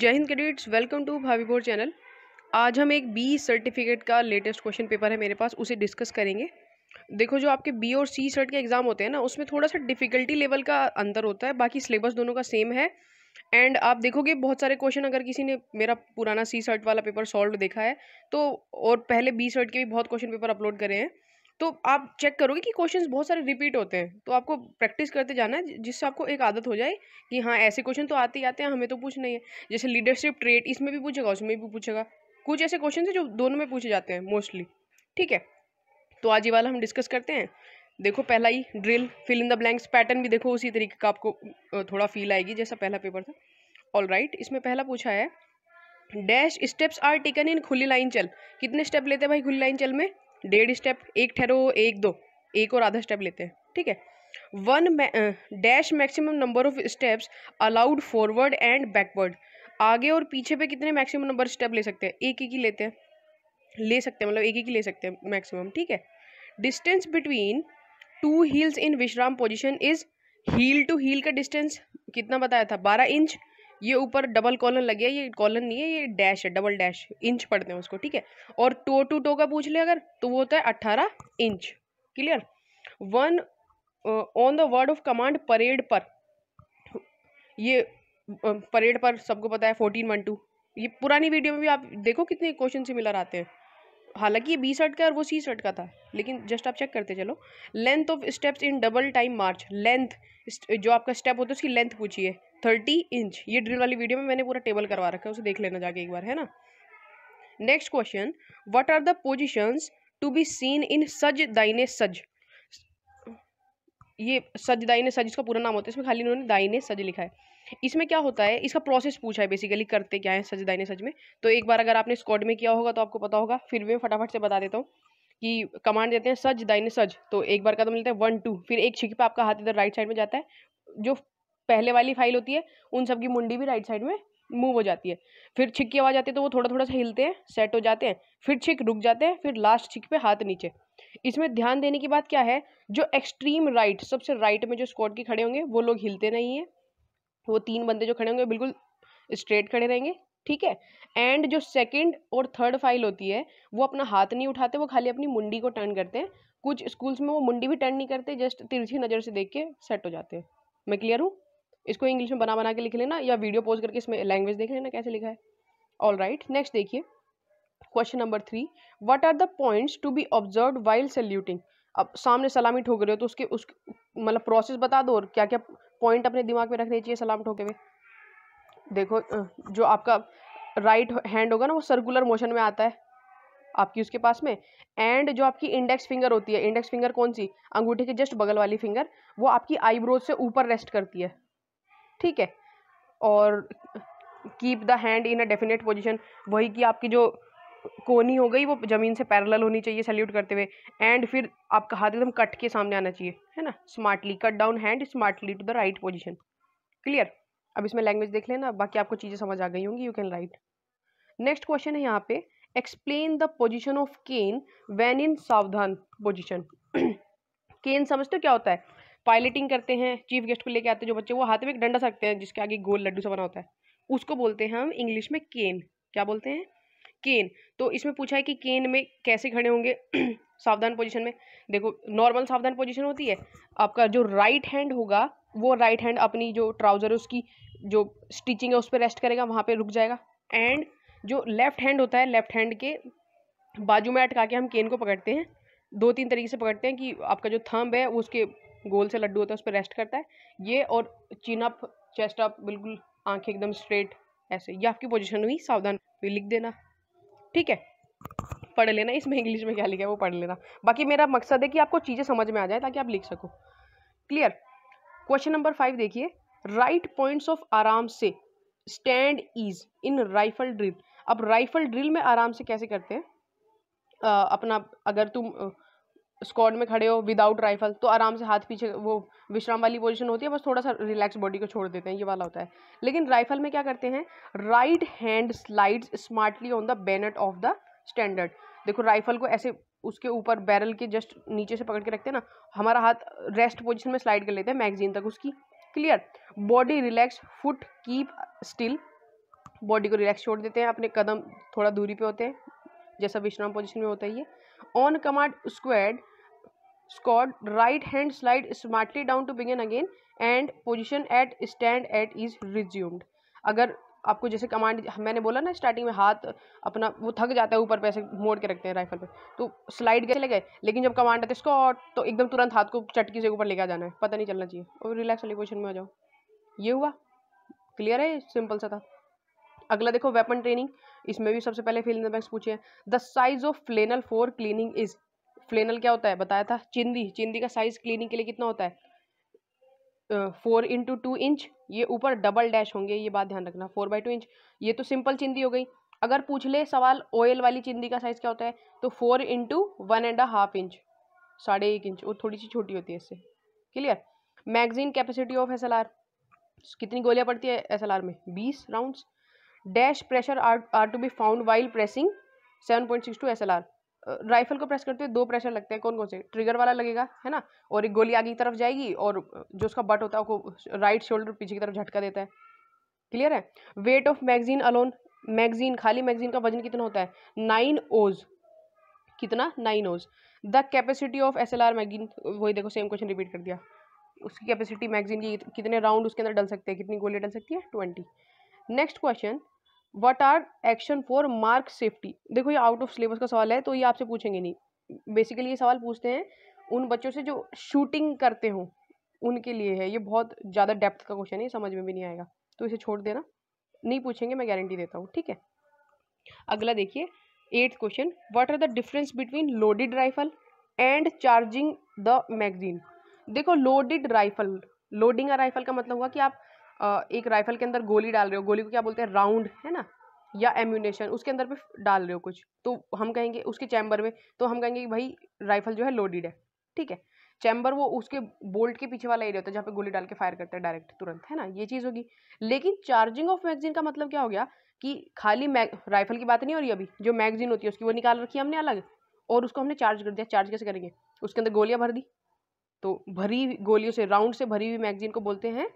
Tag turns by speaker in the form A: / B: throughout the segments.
A: जय हिंद cadets welcome to Bhavi board channel आज हम एक बी सर्टिफिकेट का लेटेस्ट क्वेश्चन पेपर है मेरे पास उसे डिस्कस करेंगे देखो जो आपके बी और सी सर्ट के एग्ज़ाम होते हैं ना उसमें थोड़ा सा डिफ़िकल्टी लेवल का अंतर होता है बाकी सिलेबस दोनों का सेम है एंड आप देखोगे बहुत सारे क्वेश्चन अगर किसी ने मेरा पुराना सी सर्ट वाला पेपर सॉल्व देखा है तो और पहले बी सर्ट के भी बहुत क्वेश्चन पेपर अपलोड करे हैं तो आप चेक करोगे कि क्वेश्चंस बहुत सारे रिपीट होते हैं तो आपको प्रैक्टिस करते जाना है जिससे आपको एक आदत हो जाए कि हाँ ऐसे क्वेश्चन तो आते ही आते हैं हमें तो पूछ नहीं है जैसे लीडरशिप ट्रेड इसमें भी पूछेगा उसमें भी पूछेगा कुछ ऐसे क्वेश्चन है जो दोनों में पूछे जाते हैं मोस्टली ठीक है तो आज ये वाला हम डिस्कस करते हैं देखो पहला ही drill fill in the blanks pattern भी देखो उसी तरीके का आपको थोड़ा फील आएगी जैसा पहला पेपर था ऑल राइट right, इसमें पहला पूछा है dash steps are taken in खुली लाइन चल कितने स्टेप लेते हैं भाई खुली लाइन चल में डेढ़ स्टेप एक ठहरो एक दो एक और आधा स्टेप लेते हैं ठीक है one dash maximum number of steps allowed forward and backward आगे और पीछे पे कितने मैक्सिमम नंबर स्टेप ले सकते हैं एक एक ही लेते हैं ले सकते हैं मतलब एक एक ही ले सकते हैं मैक्सिमम ठीक है distance between two heels in विश्राम position is heel to heel का डिस्टेंस कितना बताया था बारह इंच ये ऊपर डबल कॉलन लगे ये कॉलन नहीं है ये डैश है डबल डैश इंच पढ़ते हैं उसको ठीक है और टो टू टो का पूछ ले अगर तो वो होता है अट्ठारह inch clear one on the word of command parade पर ये परेड um, पर सबको पता है फोर्टीन वन टू ये पुरानी वीडियो में भी आप देखो कितने क्वेश्चन से मिला आते हैं हालांकि ये बी शर्ट का और वो सी शर्ट का था लेकिन जस्ट आप चेक करते चलो length of steps in double time march length जो आपका स्टेप होता है उसकी लेंथ पूछिए थर्टी इंच ये ड्रिल वाली वीडियो में मैंने पूरा टेबल करवा रखा है उसे देख लेना जाके एक बार है ना next question what are the positions to be seen in सज दाइने सज ये सज दाइने सज इसका पूरा नाम होता है इसमें खाली इन्होंने दाइने सज लिखा है इसमें क्या होता है इसका प्रोसेस पूछा है बेसिकली करते क्या है सज दाइने सज में तो एक बार अगर आपने स्कॉड में किया होगा तो आपको पता होगा फिर भी मैं फटाफट से बता देता हूँ कि कमांड देते हैं सज दाइने सज तो एक बार का तो मिलता है वन टू फिर एक छिकी पर आपका हाथ इधर राइट साइड में जाता है जो पहले वाली फाइल होती है उन सब की मुंडी भी राइट साइड में मूव हो जाती है फिर छिक की आवाज़ आती है तो वो थोड़ा थोड़ा सा हिलते हैं सेट हो जाते हैं फिर छिक रुक जाते हैं फिर लास्ट छिक पे हाथ नीचे इसमें ध्यान देने की बात क्या है जो एक्सट्रीम राइट सबसे राइट में जो स्कॉट के खड़े होंगे वो लोग हिलते नहीं हैं वो तीन बंदे जो खड़े होंगे बिल्कुल स्ट्रेट खड़े रहेंगे ठीक है एंड जो सेकेंड और थर्ड फाइल होती है वो अपना हाथ नहीं उठाते वो खाली अपनी मुंडी को टर्न करते हैं कुछ स्कूल्स में वो मुंडी भी टर्न नहीं करते जस्ट तिरछी नज़र से देख के सेट हो जाते हैं मैं क्लियर हूँ इसको इंग्लिश में बना बना के लिख लेना या वीडियो पोज करके इसमें लैंग्वेज देख लेना कैसे लिखा है ऑल राइट नेक्स्ट देखिए question number three what are the points to be observe while saluting अब सामने सलामी ठोक रहे हो तो उसके उस मतलब प्रोसेस बता दो और क्या क्या पॉइंट अपने दिमाग में रखने चाहिए सलाम ठोके हुए देखो जो आपका राइट हैंड होगा ना वो सर्कुलर मोशन में आता है आपकी उसके पास में एंड जो आपकी इंडेक्स फिंगर होती है इंडेक्स फिंगर कौन सी अंगूठे के जस्ट बगल वाली फिंगर वो आपकी आईब्रोज से ऊपर रेस्ट करती है ठीक है और keep the hand in a definite position वही कि आपकी जो कोनी हो गई वो ज़मीन से पैरेलल होनी चाहिए सैल्यूट करते हुए एंड फिर आपका हाथ एकदम कट के सामने आना चाहिए है ना smartly cut down hand smartly to the right position clear अब इसमें लैंग्वेज देख लेना बाकी आपको चीज़ें समझ आ गई होंगी you can write next question है यहाँ पे explain the position of cane when in सावधान पोजिशन केन समझते हो क्या होता है पायलटिंग करते हैं चीफ गेस्ट को लेके आते हैं जो बच्चे वो हाथ में एक डंडा सकते हैं जिसके आगे गोल लड्डू सा बना होता है उसको बोलते हैं हम इंग्लिश में केन क्या बोलते हैं केन तो इसमें पूछा है कि केन में कैसे खड़े होंगे सावधान पोजिशन में देखो नॉर्मल सावधान पोजिशन होती है आपका जो राइट हैंड होगा वो राइट हैंड अपनी जो ट्राउज़र है उसकी जो स्टिचिंग है उस पर रेस्ट करेगा वहाँ पर रुक जाएगा एंड जो लेफ्ट हैंड होता है लेफ्ट हैंड के बाजू में अटका के हम केन को पकड़ते हैं दो तीन तरीके से पकड़ते हैं कि आपका जो थंब है उसके गोल से लड्डू होता है उस पर रेस्ट करता है ये और चिन अप चेस्ट अप बिल्कुल आंखें एकदम स्ट्रेट ऐसे ये आपकी पोजिशन हुई सावधान लिख देना ठीक है पढ़ लेना इसमें इंग्लिश में क्या लिखा है वो पढ़ लेना बाकी मेरा मकसद है कि आपको चीज़ें समझ में आ जाए ताकि आप लिख सको क्लियर क्वेश्चन नंबर फाइव देखिए राइट पॉइंट्स ऑफ आराम से stand is in rifle drill अब राइफल ड्रिल में आराम से कैसे करते हैं अपना अगर तुम स्क्वाड में खड़े हो विदाउट राइफल तो आराम से हाथ पीछे वो विश्राम वाली पोजीशन होती है बस थोड़ा सा रिलैक्स बॉडी को छोड़ देते हैं ये वाला होता है लेकिन राइफल में क्या करते हैं right hand slides smartly on the bayonet of the standard देखो राइफल को ऐसे उसके ऊपर बैरल के जस्ट नीचे से पकड़ के रखते हैं ना हमारा हाथ रेस्ट पोजिशन में स्लाइड कर लेते हैं मैगजीन तक उसकी clear body relax foot keep still body को रिलैक्स छोड़ देते हैं अपने कदम थोड़ा दूरी पे होते हैं जैसा विश्राम पोजिशन में होता है ये on command squad squat right hand slide smartly down to begin again and position at stand at is resumed अगर आपको जैसे कमांड मैंने बोला ना स्टार्टिंग में हाथ अपना वो थक जाता है ऊपर पैसे मोड़ के रखते हैं राइफल पे तो स्लाइड कैसे गए लेकिन जब कमांड आते स्कॉट तो एकदम तुरंत हाथ को चटकी से ऊपर लेकर जाना है पता नहीं चलना चाहिए और रिलैक्स वाली पोजिशन में आ जाओ ये हुआ क्लियर है सिंपल सा था अगला देखो वेपन ट्रेनिंग इसमें भी सबसे पहले फील्ड पूछे हैं the size of flannel for cleaning is flannel क्या होता है बताया था चिंदी चिंदी का साइज क्लीनिंग के लिए कितना होता है फोर इंटू टू इंच ये ऊपर डबल डैश होंगे ये बात ध्यान रखना फोर बाई टू इंच ये तो सिंपल चिंदी हो गई अगर पूछ ले सवाल ऑयल वाली चिंदी का साइज क्या होता है तो four into one and half inch साढ़े एक इंच वो थोड़ी सी छोटी होती है इससे clear magazine capacity of S कितनी गोलियां पड़ती है एस में बीस round dash pressure are are to be found while pressing seven point six two S L R rifle को प्रेस करते हुए दो प्रेशर लगते हैं कौन कौन से ट्रिगर वाला लगेगा है ना और एक गोली आगे की तरफ जाएगी और जो उसका बट होता है वो राइट शोल्डर पीछे की तरफ झटका देता है क्लियर है weight of magazine alone magazine खाली मैगजीन का वजन कितना होता है नाइन ओज कितना nine oz the capacity of S L R magazine वही देखो सेम क्वेश्चन रिपीट कर दिया उसकी कैपेसिटी मैगजीन की कितने राउंड उसके अंदर डल सकते हैं कितनी गोली डल सकती है twenty next question what are action for mark safety देखो ये आउट ऑफ सिलेबस का सवाल है तो ये आपसे पूछेंगे नहीं बेसिकली ये सवाल पूछते हैं उन बच्चों से जो शूटिंग करते हों उनके लिए है ये बहुत ज़्यादा डेप्थ का क्वेश्चन है समझ में भी नहीं आएगा तो इसे छोड़ देना नहीं पूछेंगे मैं गारंटी देता हूँ ठीक है अगला देखिए eighth question what are the difference between loaded rifle and charging the magazine देखो लोडेड राइफल लोडिंग राइफल का मतलब हुआ कि आप एक राइफल के अंदर गोली डाल रहे हो गोली को क्या बोलते हैं राउंड है ना या एम्यूनेशन उसके अंदर भी डाल रहे हो कुछ तो हम कहेंगे उसके चैम्बर में तो हम कहेंगे कि भाई राइफल जो है लोडेड है ठीक है चैम्बर वो उसके बोल्ट के पीछे वाला एरिया होता है जहाँ पे गोली डाल के फायर करता है डायरेक्ट तुरंत है ना ये चीज़ होगी लेकिन चार्जिंग ऑफ मैगजीन का मतलब क्या हो गया कि खाली मैग राइफल की बात नहीं हो रही अभी जो मैगजीन होती है उसकी वो निकाल रखी है हमने अलग और उसको हमने चार्ज कर दिया चार्ज कैसे करेंगे उसके अंदर गोलियाँ भर दी तो भरी गोलियों से राउंड से भरी हुई मैगजीन को बोलते हैं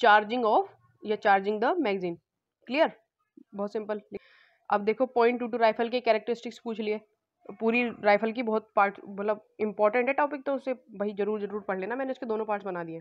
A: चार्जिंग ऑफ या चार्जिंग द मैगजीन क्लियर बहुत सिंपल अब देखो पॉइंट टू टू राइफल के कैरेक्टरिस्टिक्स पूछ लिए पूरी राइफल की बहुत पार्ट मतलब इंपॉर्टेंट है टॉपिक तो उसे भाई जरूर जरूर पढ़ लेना मैंने उसके दोनों पार्ट्स बना दिए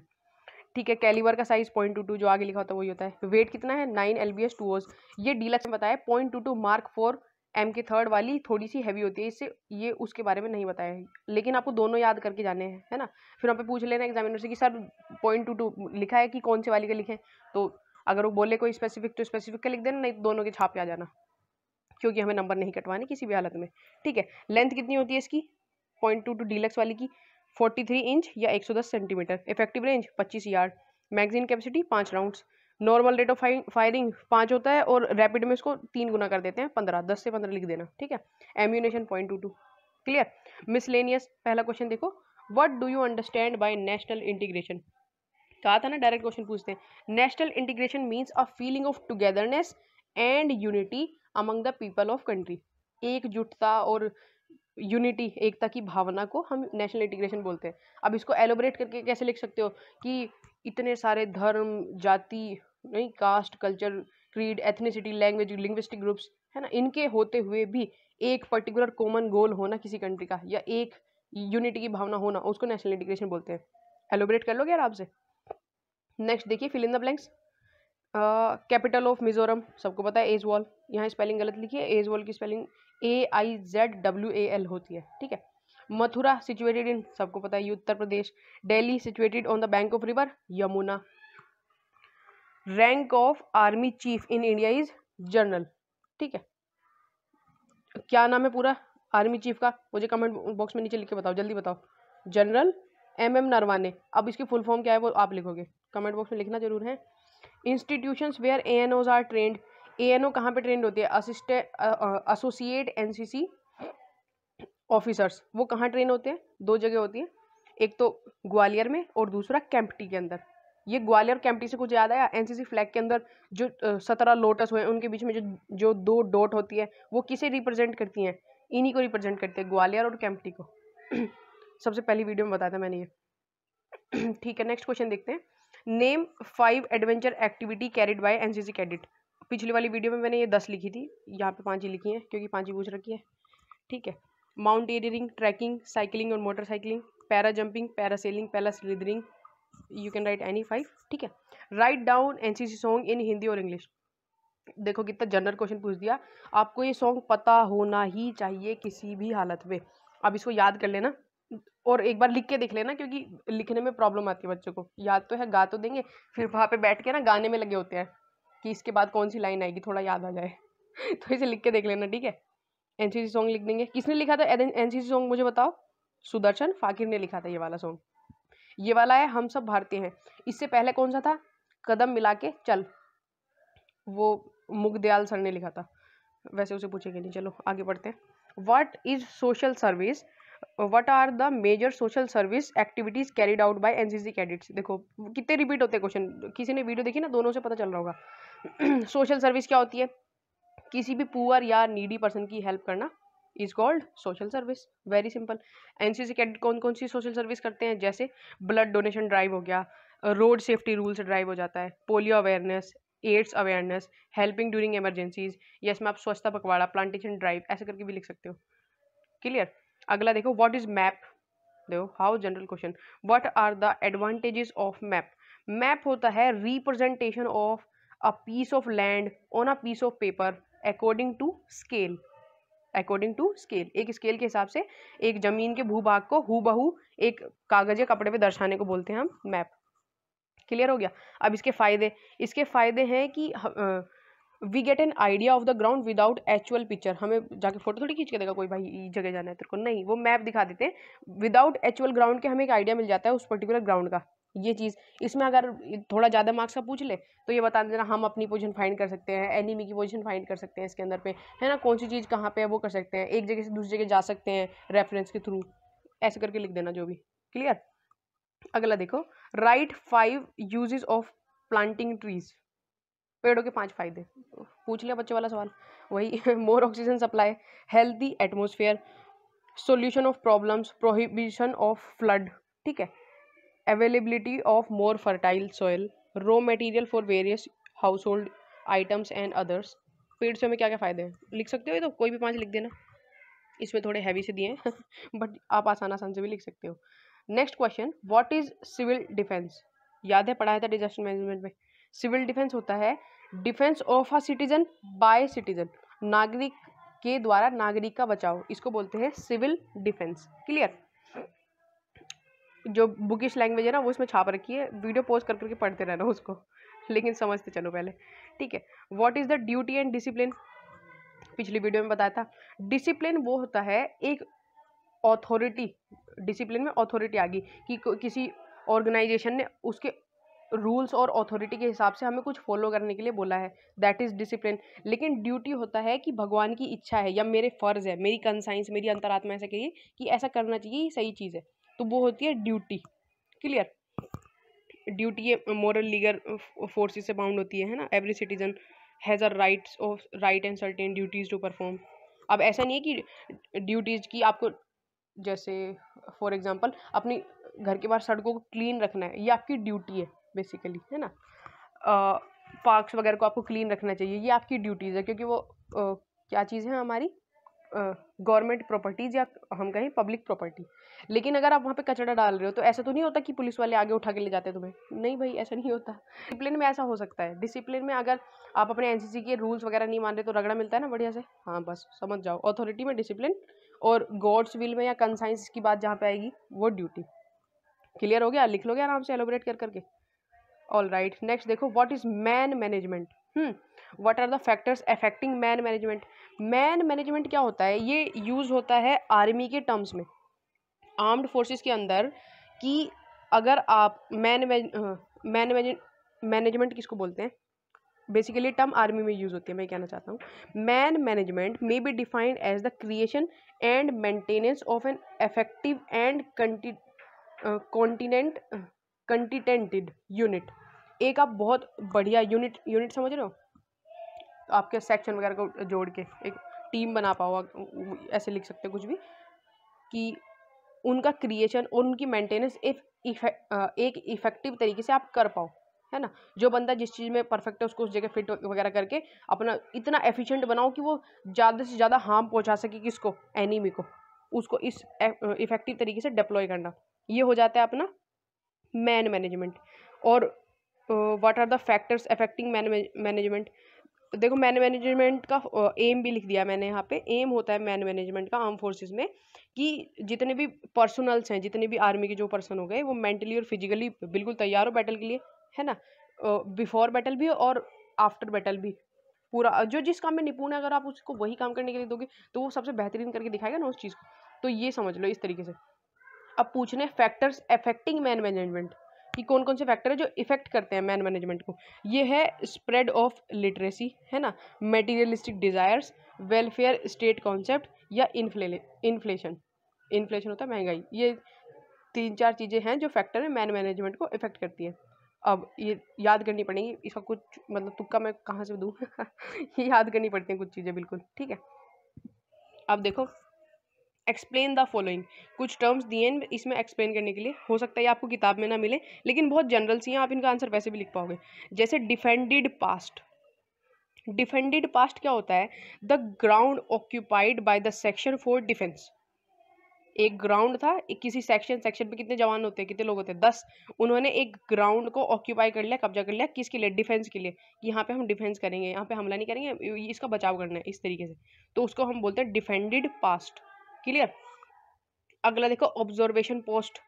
A: ठीक है कैलिवर का साइज पॉइंट टू टू जो आगे लिखा होता है वही होता है वेट कितना है nine L B S two oz ये डीलक्स में बताया point two two mark four M K third वाली थोड़ी सी हैवी होती है इससे ये उसके बारे में नहीं बताया है लेकिन आपको दोनों याद करके जाने हैं है ना फिर वहाँ पे पूछ लेना एग्जामिनर से कि सर पॉइंट टू टू लिखा है कि कौन से वाली का लिखें तो अगर वो बोले कोई स्पेसिफिक तो स्पेसिफिक का लिख देना नहीं तो दोनों के छाप आ जाना क्योंकि हमें नंबर नहीं कटवाने किसी भी हालत में ठीक है लेंथ कितनी होती है इसकी पॉइंट टू टू डीलक्स वाली की फोर्टी थ्री इंच या एक सौ दस सेंटीमीटर इफेक्टिव रेंज पच्चीस यार्ड मैगजीन कैपेसिटी पाँच rounds normal rate of firing पाँच होता है और रैपिड में इसको तीन गुना कर देते हैं पंद्रह दस से पंद्रह लिख देना ठीक है ammunition point two two clear miscellaneous पहला क्वेश्चन देखो what do you understand by national integration कहा था ना डायरेक्ट क्वेश्चन पूछते हैं national integration means a feeling of togetherness and unity among the people of country एकजुटता और यूनिटी एकता की भावना को हम नेशनल इंटीग्रेशन बोलते हैं अब इसको एलोबरेट करके कैसे लिख सकते हो कि इतने सारे धर्म जाति नहीं caste culture creed ethnicity language linguistic groups है ना इनके होते हुए भी एक पर्टिकुलर कॉमन गोल होना किसी कंट्री का या एक यूनिटी की भावना होना उसको नेशनल इंटीग्रेशन बोलते हैं एलोबरेट कर लोगे यार आपसे नेक्स्ट देखिए fill in the blanks capital of Mizoram सबको पता है एज वॉल यहाँ स्पेलिंग गलत लिखी है एज वॉल की spelling A I Z W A L होती है ठीक है मथुरा सिचुएटेड इन सबको पता है Uttar Pradesh Delhi situated on the bank of river Yamuna rank of army chief in India is general ठीक है क्या नाम है पूरा आर्मी चीफ का मुझे कमेंट बॉक्स में नीचे लिख के बताओ जल्दी बताओ जनरल एम एम नरवाने अब इसकी फुल फॉर्म क्या है वो आप लिखोगे कमेंट बॉक्स में लिखना जरूर है institution where A N Os are trained A N O कहाँ पर ट्रेंड होती है assistant associate N C C officers वो कहाँ ट्रेन होते हैं दो जगह होती हैं एक तो ग्वालियर में और दूसरा कैंपटी के अंदर ये ग्वालियर कैंपटी से कुछ याद आया एनसीसी फ्लैग के अंदर जो सत्रह लोटस हुए उनके बीच में जो जो दो डॉट होती है वो किसे रिप्रेजेंट करती हैं इन्हीं को रिप्रेजेंट करते हैं ग्वालियर और कैंपटी को सबसे पहली वीडियो में बताया था मैंने ये ठीक है नेक्स्ट क्वेश्चन देखते हैं name five adventure activity carried by NCC cadet पिछली वाली वीडियो में मैंने ये दस लिखी थी यहाँ पे पाँच ही लिखी हैं क्योंकि पाँच ही पूछ रखी है ठीक है माउंटेनियरिंग ट्रैकिंग साइकिलिंग और motorcycling para jumping para sailing para slithering you can write any five ठीक है write down N C C song in Hindi और इंग्लिश देखो कितना जनरल क्वेश्चन पूछ दिया आपको ये सॉन्ग पता होना ही चाहिए किसी भी हालत में अब इसको याद कर लेना और एक बार लिख के देख लेना क्योंकि लिखने में प्रॉब्लम आती है बच्चों को याद तो है गा तो देंगे फिर वहाँ पे बैठ के ना गाने में लगे होते हैं कि इसके बाद कौन सी लाइन आएगी थोड़ा याद आ जाए तो इसे लिख के देख लेना ठीक है एन सॉन्ग लिख देंगे किसने लिखा था एन सॉन्ग मुझे बताओ सुदर्शन फाकिर ने लिखा था ये वाला सॉन्ग ये वाला है हम सब भारतीय हैं इससे पहले कौन सा था कदम मिला के चल वो मुगदयाल सर ने लिखा था वैसे उसे पूछेंगे नहीं चलो आगे बढ़ते हैं what is social service what are the major social service activities carried out C C cadets देखो कितने रिपीट होते हैं क्वेश्चन किसी ने वीडियो देखी ना दोनों से पता चल रहा होगा सोशल सर्विस क्या होती है किसी भी पुअर या नीडी पर्सन की हेल्प करना is called social service very simple NCC cadet कौन कौन सी सोशल सर्विस करते हैं जैसे ब्लड डोनेशन ड्राइव हो गया रोड सेफ्टी रूल्स ड्राइव हो जाता है polio awareness AIDS awareness helping during emergencies या इसमें आप स्वच्छता पकवाड़ा प्लांटेशन ड्राइव ऐसे करके भी लिख सकते हो क्लियर अगला देखो वॉट इज मैप देखो how general question what are the advantages of map map होता है representation of a piece of land on a piece of paper according to scale according to scale एक scale के हिसाब से एक ज़मीन के भूभाग को हु बहू एक कागज़ या कपड़े पे दर्शाने को बोलते हैं हम मैप क्लियर हो गया अब इसके फ़ायदे इसके फ़ायदे हैं कि we get an idea of the ground without actual picture हमें जाके फोटो थोड़ी खींच के देगा कोई भाई जगह जाना है तेरे को नहीं वो मैप दिखा देते हैं विदाउट एक्चुअल ग्राउंड के हमें एक आइडिया मिल जाता है उस पर्टिकुलर ग्राउंड का ये चीज़ इसमें अगर थोड़ा ज़्यादा मार्क्स का पूछ ले तो ये बता देना हम अपनी पोजीशन फाइंड कर सकते हैं एनिमी की पोजीशन फाइंड कर सकते हैं इसके अंदर पे है ना कौन सी चीज़ कहाँ पे है वो कर सकते हैं एक जगह से दूसरी जगह जा सकते हैं रेफरेंस के थ्रू ऐसे करके लिख देना जो भी क्लियर अगला देखो write five use of planting trees पेड़ों के पांच फायदे पूछ लिया बच्चे वाला सवाल वही more oxygen supply healthy atmosphere solution of problems prohibition of flood ठीक है availability of more fertile soil raw material for various household items and others पेड़ से हमें क्या क्या फ़ायदे हैं लिख सकते हो ये तो कोई भी पांच लिख देना इसमें थोड़े हैवी से दिए हैं बट आप आसान आसान से भी लिख सकते हो next question what is civil defence याद है पढ़ाया था डिजास्टर मैनेजमेंट में सिविल डिफेंस होता है defence of a citizen by citizen नागरिक के द्वारा नागरिक का बचाव इसको बोलते हैं सिविल डिफेंस क्लियर जो बुकिश लैंग्वेज है ना वो इसमें छाप रखी है वीडियो पोस्ट कर करके पढ़ते रहना उसको लेकिन समझते चलो पहले ठीक है what is the duty and discipline पिछली वीडियो में बताया था डिसिप्लिन वो होता है एक ऑथोरिटी डिसिप्लिन में ऑथोरिटी आ गई कि किसी ऑर्गेनाइजेशन ने उसके रूल्स और अथॉरिटी के हिसाब से हमें कुछ फॉलो करने के लिए बोला है दैट इज़ डिसिप्लिन लेकिन ड्यूटी होता है कि भगवान की इच्छा है या मेरे फ़र्ज़ है मेरी कंसाइंस मेरी अंतरात्मा ऐसा कहिए कि ऐसा करना चाहिए ये सही चीज़ है तो वो होती है ड्यूटी क्लियर ड्यूटी ये मॉरल लीगल फोर्सेस से बाउंड होती है ना every citizen has a rights of right and certain duties to perform अब ऐसा नहीं है कि ड्यूटीज़ की आपको जैसे फॉर एग्ज़ाम्पल अपनी घर के बाहर सड़कों को क्लीन रखना है ये आपकी ड्यूटी है बेसिकली है ना पार्क्स वगैरह को आपको क्लीन रखना चाहिए ये आपकी ड्यूटीज़ है क्योंकि वो आ, क्या चीज़ है हमारी गवर्नमेंट प्रॉपर्टीज या हम कहें पब्लिक प्रॉपर्टी लेकिन अगर आप वहाँ पे कचरा डाल रहे हो तो ऐसा तो नहीं होता कि पुलिस वाले आगे उठा के ले जाते हैं तुम्हें नहीं भाई ऐसा नहीं होता डिसिप्लिन में ऐसा हो सकता है डिसिप्लिन में अगर आप अपने एन के रूल्स वगैरह नहीं मान रहे तो रगड़ा मिलता है ना बढ़िया से हाँ बस समझ जाओ अथॉरिटी में डिसिप्लिन और गॉड्स विल में या कंसाइंस की बात जहाँ पर आएगी वो ड्यूटी क्लियर हो गया लिख लो आराम से एलोबरेट कर करके ऑल राइट नेक्स्ट देखो what is man management what are the factors affecting man management man management क्या होता है ये यूज़ होता है आर्मी के टर्म्स में आर्म्ड फोर्सेस के अंदर कि अगर आप मैन मैन मैनेजमेंट किसको बोलते हैं बेसिकली टर्म आर्मी में यूज़ होती है मैं कहना चाहता हूँ man management may be defined as the creation and maintenance of an effective and continent contented unit एक आप बहुत बढ़िया यूनिट यूनिट समझ रहे हो तो आपके सेक्शन वगैरह को जोड़ के एक टीम बना पाओ ऐसे लिख सकते हो कुछ भी कि उनका क्रिएशन और उनकी मेंटेनेंस एक एक इफेक्टिव तरीके से आप कर पाओ है ना जो बंदा जिस चीज़ में परफेक्ट है उसको उस जगह फिट वगैरह करके अपना इतना एफिशिएंट बनाओ कि वो ज़्यादा से ज़्यादा हार्म पहुंचा सके किसको एनिमी को उसको इस इफेक्टिव तरीके से डिप्लॉय करना ये हो जाता है अपना मैन मैनेजमेंट और what are the factors affecting man management देखो मैन मैनेजमेंट का एम भी लिख दिया मैंने यहाँ पे एम होता है मैन मैनेजमेंट का आर्म फोर्सेज में कि जितने भी पर्सनल्स हैं जितने भी आर्मी के जो पर्सन हो गए वो मेंटली और फिजिकली बिल्कुल तैयार हो बैटल के लिए है ना बिफोर बैटल भी और आफ्टर बैटल भी पूरा जो जिस काम में निपुण है अगर आप उसको वही काम करने के लिए दोगे तो वो सबसे बेहतरीन करके दिखाएगा ना उस चीज़ को तो ये समझ लो इस तरीके से अब पूछने फैक्टर्स अफेक्टिंग मैन मैनेजमेंट कि कौन कौन से फैक्टर है जो इफेक्ट करते हैं मैन मैनेजमेंट को ये है स्प्रेड ऑफ लिटरेसी है ना materialistic desires welfare state concept या इन्फ्ले इन्फ्लेशन इन्फ्लेशन होता है महंगाई ये तीन चार चीज़ें हैं जो फैक्टर है मैन मैनेजमेंट को इफेक्ट करती है अब ये याद करनी पड़ेगी इसका कुछ मतलब तुक्का मैं कहाँ से दूँ ये याद करनी पड़ती हैं कुछ चीज़ें बिल्कुल ठीक है अब देखो एक्सप्लेन द फॉलोइंग कुछ टर्म्स दिए हैं इसमें एक्सप्लेन करने के लिए हो सकता है आपको किताब में ना मिले लेकिन बहुत जनरल सी हैं आप इनका आंसर वैसे भी लिख पाओगे जैसे डिफेंडेड पास्ट डिफेंडेड पास्ट क्या होता है the ground occupied by the section for defence एक ग्राउंड था एक किसी सेक्शन सेक्शन पे कितने जवान होते हैं कितने लोग होते हैं दस उन्होंने एक ग्राउंड को ऑक्यूपाई कर लिया कब्जा कर लिया किसके लिए डिफेंस के लिए कि यहाँ पे हम डिफेंस करेंगे यहाँ पे हमला नहीं करेंगे इसका बचाव करना है इस तरीके से तो उसको हम बोलते हैं डिफेंडेड पास्ट क्लियर अगला देखो ऑब्जर्वेशन पोस्ट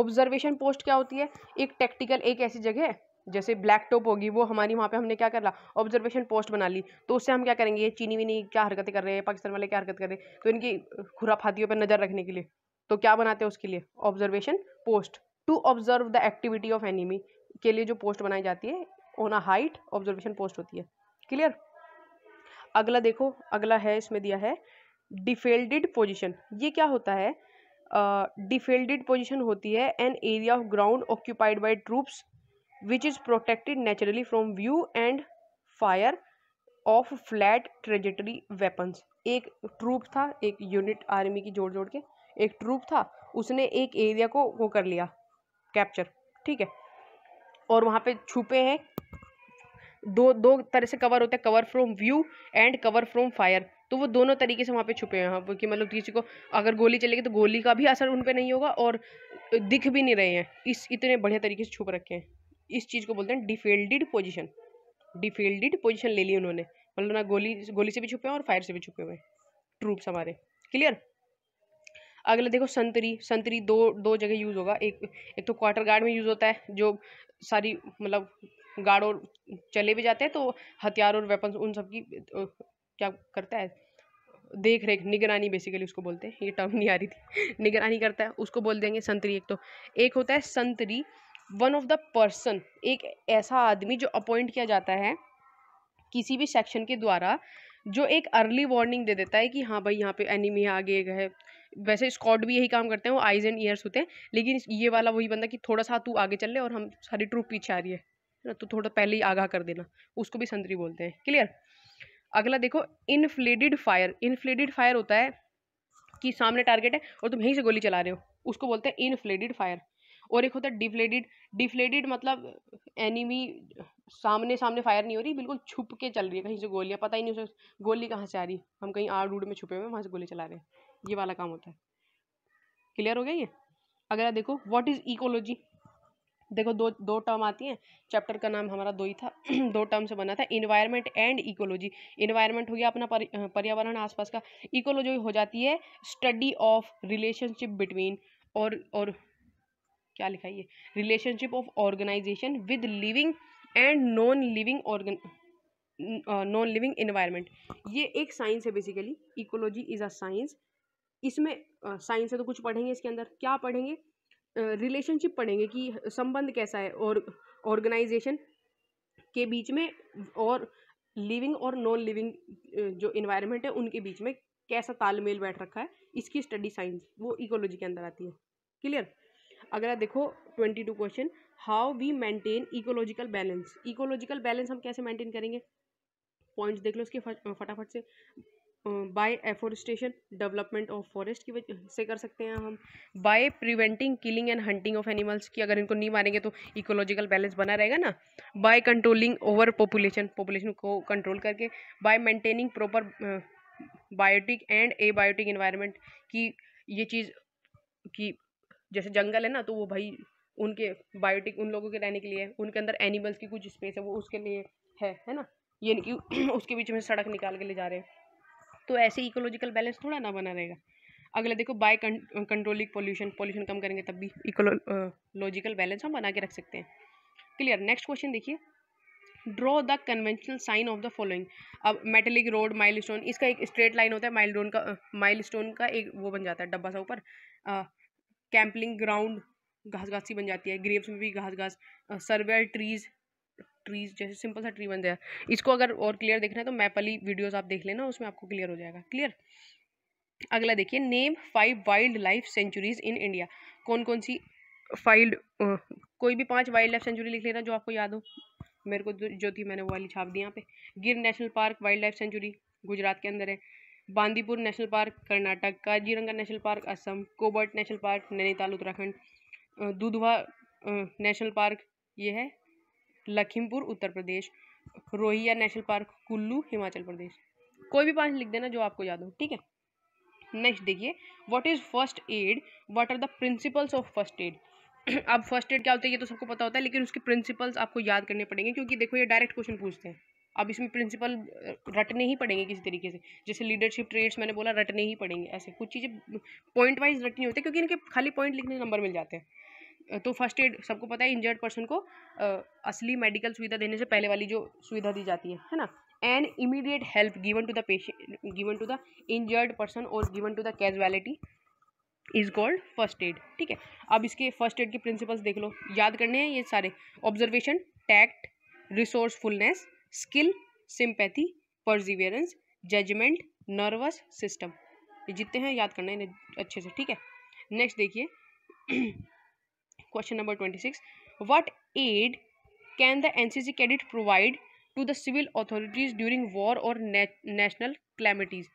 A: ऑब्जर्वेशन पोस्ट क्या होती है एक टेक्टिकल एक ऐसी जगह जैसे ब्लैक टॉप होगी वो हमारी वहाँ पे हमने क्या कर ला ऑब्जर्वेशन पोस्ट बना ली तो उससे हम क्या करेंगे ये चीनी वीनी क्या हरकतें कर रहे हैं पाकिस्तान वाले क्या हरकत कर रहे हैं तो इनकी खुराफातियों पर नज़र रखने के लिए तो क्या बनाते हैं उसके लिए observation post to observe the activity of enemy के लिए जो पोस्ट बनाई जाती है on a height observation post होती है क्लियर अगला देखो अगला है इसमें दिया है डिफेल्डेड पोजिशन ये क्या होता है डिफेल्डेड पोजिशन होती है an area of ground occupied by troops which is protected naturally from view and fire of flat trajectory weapons एक ट्रूप था एक यूनिट आर्मी की जोड़ जोड़ के एक ट्रूप था उसने एक एरिया को वो कर लिया कैप्चर ठीक है और वहाँ पे छुपे हैं दो दो तरह से कवर होते हैं cover from view and cover from fire तो वो दोनों तरीके से वहाँ पे छुपे हैं हाँ, कि मतलब किसी को अगर गोली चलेगी तो गोली का भी असर उन पर नहीं होगा और दिख भी नहीं रहे हैं इस इतने बढ़िया तरीके से छुप रखे हैं इस चीज़ को बोलते हैं डिफेल्डिड पोजिशन डिफेल्डिड पोजिशन ले ली उन्होंने मतलब ना गोली गोली से भी छुपे हैं और फायर से भी छुपे हुए ट्रूप्स हमारे क्लियर अगला देखो संतरी संतरी दो दो जगह यूज़ होगा एक एक तो क्वार्टर गार्ड में यूज़ होता है जो सारी मतलब गार्ड और चले भी जाते हैं तो हथियार और वेपन्स उन सब की क्या करता है देख रेख निगरानी बेसिकली उसको बोलते हैं ये टर्म नहीं आ रही थी निगरानी करता है उसको बोल देंगे संतरी एक तो एक होता है संतरी वन ऑफ द पर्सन एक ऐसा आदमी जो अपॉइंट किया जाता है किसी भी सेक्शन के द्वारा जो एक अर्ली वार्निंग दे देता है कि हाँ भाई यहाँ पे एनिमी आगे गए वैसे स्कॉड भी यही काम करते हैं वो आइज एंड ईयर्स होते हैं लेकिन ये वाला वही बंदा कि थोड़ा सा तू आगे चल ले और हम सारी ट्रूप पीछे आ रही है ना तो थोड़ा पहले ही आगाह कर देना उसको भी संतरी बोलते हैं क्लियर अगला देखो इनफ्लेडिड फायर इनफ्लेडेड फायर होता है कि सामने टारगेट है और तुम यहीं से गोली चला रहे हो उसको बोलते हैं इनफ्लेडिड फायर और एक होता है डिफ्लेडिड डिफ्लेडिड मतलब एनिमी सामने सामने फायर नहीं हो रही बिल्कुल छुप के चल रही है कहीं से गोलियाँ पता ही नहीं उसे गोली कहाँ से आ रही हम कहीं आड़ उड़ में छुपे हुए हैं वहाँ से गोली चला रहे हैं ये वाला काम होता है क्लियर हो गया ये अगला देखो व्हाट इज़ इकोलॉजी देखो दो दो टर्म आती हैं चैप्टर का नाम हमारा दो ही था दो टर्म से बना था इन्वायरमेंट एंड इकोलॉजी इन्वायरमेंट हो गया अपना पर्यावरण आसपास का इकोलॉजी हो जाती है स्टडी ऑफ रिलेशनशिप बिटवीन और और क्या लिखा ये relationship of organisation with living and non living organ non living environment ये एक साइंस है basically ecology is a science इसमें साइंस है तो कुछ पढ़ेंगे इसके अंदर क्या पढ़ेंगे रिलेशनशिप पढ़ेंगे कि संबंध कैसा है और ऑर्गेनाइजेशन के बीच में और लिविंग और नॉन लिविंग जो इन्वायरमेंट है उनके बीच में कैसा तालमेल बैठ रखा है इसकी स्टडी साइंस वो इकोलॉजी के अंदर आती है क्लियर अगला देखो twenty two question how we maintain ecological balance ecological balance हम कैसे मेंटेन करेंगे पॉइंट्स देख लो उसके फटाफट से by afforestation development of forest की वजह से कर सकते हैं हम by preventing killing and hunting of animals की अगर इनको नहीं मारेंगे तो इकोलॉजिकल बैलेंस बना रहेगा ना by controlling over population population को कंट्रोल करके by maintaining proper biotic and abiotic environment की ये चीज़ की जैसे जंगल है ना तो वो भाई उनके बायोटिक उन लोगों के रहने के लिए उनके अंदर एनिमल्स की कुछ स्पेस है वो उसके लिए है है ना यानी कि उसके बीच में सड़क निकाल के ले जा रहे हैं तो ऐसे इकोलॉजिकल बैलेंस थोड़ा ना बना रहेगा अगला देखो बाय कंट्रोलिंग पॉल्यूशन पॉल्यूशन कम करेंगे तब भी इकोलॉजिकल बैलेंस हम बना के रख सकते हैं क्लियर नेक्स्ट क्वेश्चन देखिए draw the conventional sign of the following अब मेटेलिक रोड माइल स्टोन इसका एक स्ट्रेट लाइन होता है माइल का माइल स्टोन का एक वो बन जाता है डब्बा सा ऊपर कैंपलिंग ग्राउंड घास घास सी बन जाती है ग्रेप्स में भी घास घास सर्वेयर ट्रीज ट्रीज जैसे सिंपल सा ट्री बन जाए इसको अगर और क्लियर देखना है तो मैप वाली वीडियोज़ आप देख लेना उसमें आपको क्लियर हो जाएगा क्लियर अगला देखिए name five wild life sanctuaries in India कौन कौन सी फाइल्ड कोई भी पांच वाइल्ड लाइफ सेंचुरी लिख लेना जो आपको याद हो मेरे को तो जो थी मैंने वो वाली छाप दी यहाँ पे Gir national park wild life sanctuary Gujarat के अंदर है Bandipur national park Karnataka Kaziranga national park Assam Corbett national park Nainital Uttarakhand Dudhwa national park ये है लखीमपुर उत्तर प्रदेश रोहिया नेशनल पार्क कुल्लू हिमाचल प्रदेश कोई भी पाँच लिख देना जो आपको याद हो ठीक है नेक्स्ट देखिए what is first aid what are the principles of first aid अब फर्स्ट एड क्या होता है ये तो सबको पता होता है लेकिन उसके प्रिंसिपल्स आपको याद करने पड़ेंगे क्योंकि देखो ये डायरेक्ट क्वेश्चन पूछते हैं अब इसमें प्रिंसिपल रटने ही पड़ेंगे किसी तरीके से जैसे लीडरशिप ट्रेड्स मैंने बोला रटने ही पड़ेंगे ऐसे कुछ चीज़ें पॉइंट वाइज रटनी होती है क्योंकि इनके खाली पॉइंट लिखने नंबर मिल जाते हैं तो फर्स्ट एड सबको पता है इंजर्ड पर्सन को आ, असली मेडिकल सुविधा देने से पहले वाली जो सुविधा दी जाती है है ना and immediate help given to the patient given to the injured person और given to the casualty is called first aid ठीक है अब इसके फर्स्ट एड के प्रिंसिपल्स देख लो याद करने हैं ये सारे observation tact resourcefulness skill sympathy perseverance judgement nervous system ये जितने हैं याद करना है अच्छे से ठीक है नेक्स्ट देखिए question question what aid can the N C C cadet provide to the civil authorities during war और नेशनल क्लैमिटीज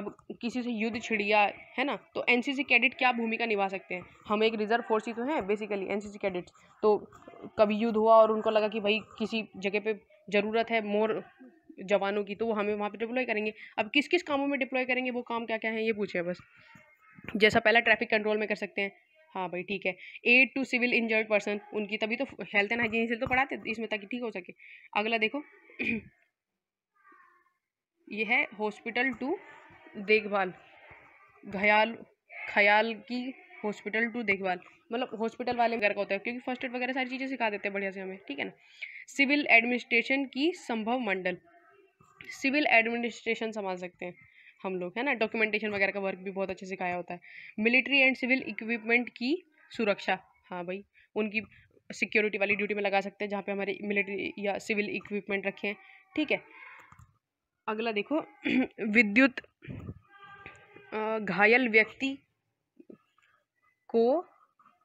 A: अब किसी से युद्ध छिड़िया है ना तो एनसीसी कैडेट क्या भूमिका निभा सकते हैं हम एक रिजर्व फोर्स ही तो हैं बेसिकली एनसीसी कैडेट्स तो कभी युद्ध हुआ और उनको लगा कि भाई किसी जगह पे ज़रूरत है मोर जवानों की तो वो हमें वहाँ पे डिप्लॉय करेंगे अब किस किस कामों में डिप्लॉय करेंगे वो काम क्या क्या है ये पूछे बस जैसा पहला ट्रैफिक कंट्रोल में कर सकते हैं हाँ भाई ठीक है aid to civil injured person उनकी तभी तो हेल्थ एंड हाइजीन से तो पढ़ाते इसमें ताकि ठीक हो सके अगला देखो यह है हॉस्पिटल टू देखभाल घयाल ख्याल की हॉस्पिटल टू देखभाल मतलब हॉस्पिटल वाले घर का होता है क्योंकि फर्स्ट एड वगैरह सारी चीज़ें सिखा देते हैं बढ़िया से हमें ठीक है ना सिविल एडमिनिस्ट्रेशन की संभव मंडल सिविल एडमिनिस्ट्रेशन संभाल सकते हैं हम लोग है ना डॉक्यूमेंटेशन वगैरह का वर्क भी बहुत अच्छे से सिखाया होता है मिलिट्री एंड सिविल इक्विपमेंट की सुरक्षा हाँ भाई उनकी सिक्योरिटी वाली ड्यूटी में लगा सकते हैं जहाँ पे हमारे मिलिट्री या सिविल इक्विपमेंट रखे हैं ठीक है अगला देखो विद्युत घायल व्यक्ति को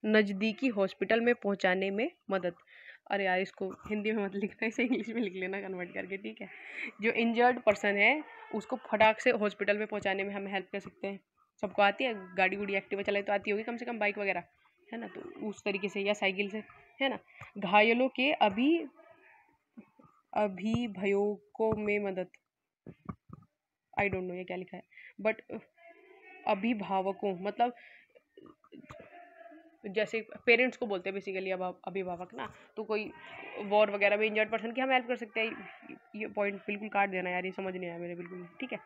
A: नज़दीकी हॉस्पिटल में पहुँचाने में मदद अरे यार इसको हिंदी में मत लिखना इसे इंग्लिश में लिख लेना कन्वर्ट करके ठीक है जो इंजर्ड पर्सन है उसको फटाक से हॉस्पिटल में पहुँचाने में हम हेल्प कर सकते हैं सबको आती है गाड़ी गुड़ी एक्टिव चलाई तो आती होगी कम से कम बाइक वगैरह है ना तो उस तरीके से या साइकिल से है ना घायलों के अभी अभी भयोगों में मदद आई डोंट नो ये क्या लिखा है बट अभिभावकों मतलब जैसे पेरेंट्स को बोलते हैं बेसिकली अब अभिभावक ना तो कोई वॉर वगैरह में इंजर्ड पर्सन की हम हेल्प कर सकते हैं ये पॉइंट बिल्कुल काट देना यार ये समझ नहीं आया मेरे बिल्कुल ठीक है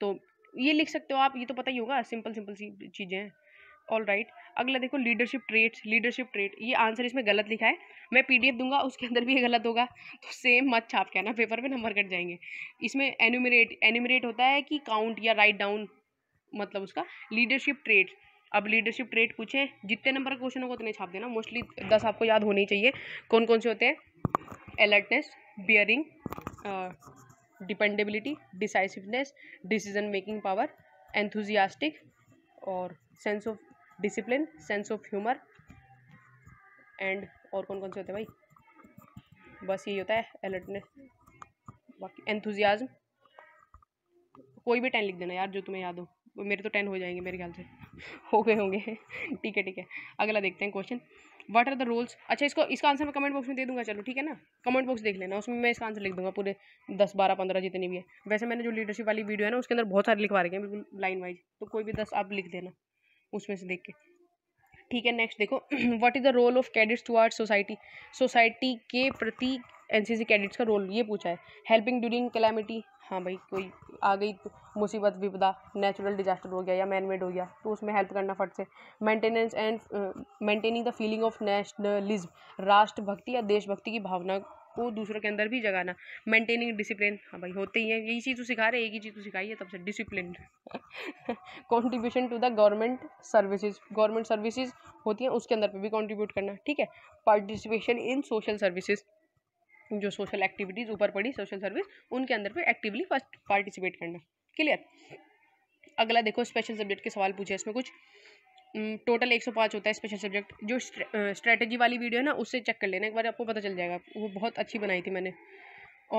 A: तो ये लिख सकते हो आप ये तो पता ही होगा सिंपल सिंपल सी चीज़ें हैं ऑल राइट right. अगला देखो लीडरशिप ट्रेट्स लीडरशिप ट्रेट ये आंसर इसमें गलत लिखा है मैं पीडीएफ दूंगा उसके अंदर भी ये गलत होगा तो सेम मत छाप के ना पेपर पर नंबर कट जाएंगे इसमें एनुमरेट एनुमरेट होता है कि काउंट या राइट डाउन मतलब उसका लीडरशिप ट्रेट्स अब लीडरशिप ट्रेट पूछे जितने नंबर का क्वेश्चन होगा उतने छाप देना मोस्टली दस आपको याद होने चाहिए कौन कौन से होते हैं alertness bearing dependability decisiveness decision making power enthusiastic और sense of discipline sense of humour and और कौन कौन से होते हैं भाई बस यही होता है अलर्टनेस बाकी एंथुजियाज्म कोई भी टेन लिख देना यार जो तुम्हें याद हो मेरे तो टेन हो जाएंगे मेरे ख्याल से हो गए होंगे ठीक है ठीक है अगला देखते हैं question what are the roles अच्छा इसको इसका आंसर मैं कमेंट बॉक्स में दे दूंगा चलो ठीक है ना कमेंट बॉक्स देख लेना उसमें मैं इसका आंसर लिख दूंगा पूरे दस बारह पंद्रह जितनी भी है वैसे मैंने जो लीडरशिप वाली वीडियो है ना उसके अंदर बहुत सारे लिखवा रखे हैं बिल्कुल लाइन वाइज तो कोई भी दस आप लिख देना उसमें से देख के ठीक है नेक्स्ट देखो what is the role of cadets toward society society के प्रति एनसीसी कैडेट्स का रोल ये पूछा है हेल्पिंग ड्यूरिंग कैलामिटी हाँ भाई कोई आ गई तो मुसीबत विपदा नेचुरल डिजास्टर हो गया या मैन मेड हो गया तो उसमें हेल्प करना फट से maintenance and maintaining the feeling of nationalism राष्ट्रभक्ति या देशभक्ति की भावना को दूसरों के अंदर भी जगाना मेंटेनिंग डिसिप्लिन हाँ भाई होते ही हैं यही चीज़ तो सिखा रहे हैं एक ही चीज़ तो सिखाई है तब से discipline contribution to the government services government services होती हैं उसके अंदर पर भी कॉन्ट्रीब्यूट करना ठीक है पार्टिसिपेशन इन सोशल सर्विसेज जो सोशल एक्टिविटीज़ ऊपर पड़ी सोशल सर्विस उनके अंदर पे एक्टिवली फर्स्ट पार्टिसिपेट करना क्लियर अगला देखो स्पेशल सब्जेक्ट के सवाल पूछे इसमें कुछ टोटल एक सौ पाँच होता है स्पेशल सब्जेक्ट जो स्ट्रेटजी वाली वीडियो है ना उससे चेक कर लेना एक बार आपको पता चल जाएगा वो बहुत अच्छी बनाई थी मैंने